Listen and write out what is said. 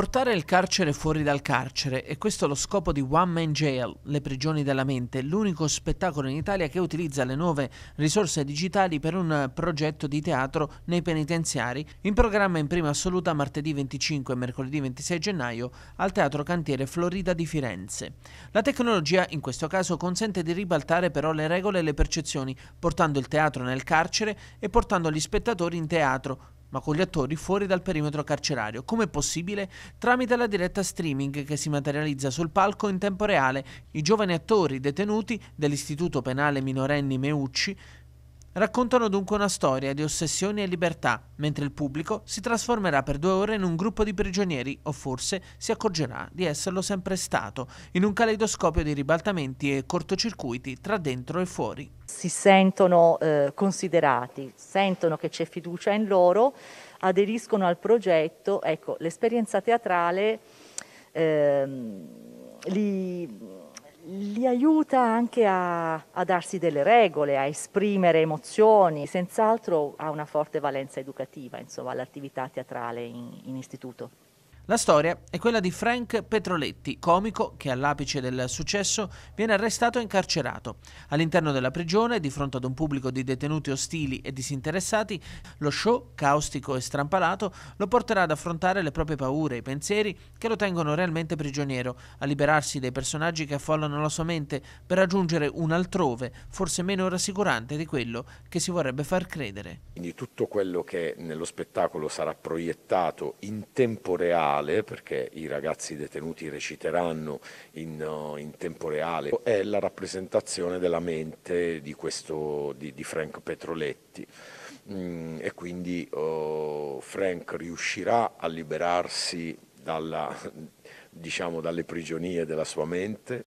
Portare il carcere fuori dal carcere, e questo è lo scopo di One Man Jail, le prigioni della mente, l'unico spettacolo in Italia che utilizza le nuove risorse digitali per un progetto di teatro nei penitenziari, in programma in prima assoluta martedì 25 e mercoledì 26 gennaio al Teatro Cantiere Florida di Firenze. La tecnologia in questo caso consente di ribaltare però le regole e le percezioni, portando il teatro nel carcere e portando gli spettatori in teatro, ma con gli attori fuori dal perimetro carcerario, come possibile tramite la diretta streaming che si materializza sul palco in tempo reale. I giovani attori detenuti dell'istituto penale minorenni Meucci raccontano dunque una storia di ossessioni e libertà, mentre il pubblico si trasformerà per due ore in un gruppo di prigionieri, o forse si accorgerà di esserlo sempre stato, in un caleidoscopio di ribaltamenti e cortocircuiti tra dentro e fuori si sentono eh, considerati, sentono che c'è fiducia in loro, aderiscono al progetto, ecco, l'esperienza teatrale eh, li, li, aiuta anche a, a darsi delle regole, a esprimere emozioni, senz'altro ha una forte valenza educativa, insomma, l'attività teatrale in, in istituto. La storia è quella di Frank Petroletti, comico che all'apice del successo viene arrestato e incarcerato. All'interno della prigione, di fronte ad un pubblico di detenuti ostili e disinteressati, lo show, caustico e strampalato, lo porterà ad affrontare le proprie paure e i pensieri che lo tengono realmente prigioniero, a liberarsi dei personaggi che affollano la sua mente per raggiungere un altrove, forse meno rassicurante di quello che si vorrebbe far credere. Quindi tutto quello che nello spettacolo sarà proiettato in tempo reale reale, perché i ragazzi detenuti reciteranno in, eh, in tempo reale, è la rappresentazione della mente di, questo, di, di Frank Petroletti. Mm, e quindi oh, Frank riuscirà a liberarsi dalla, diciamo, dalle prigionie della sua mente.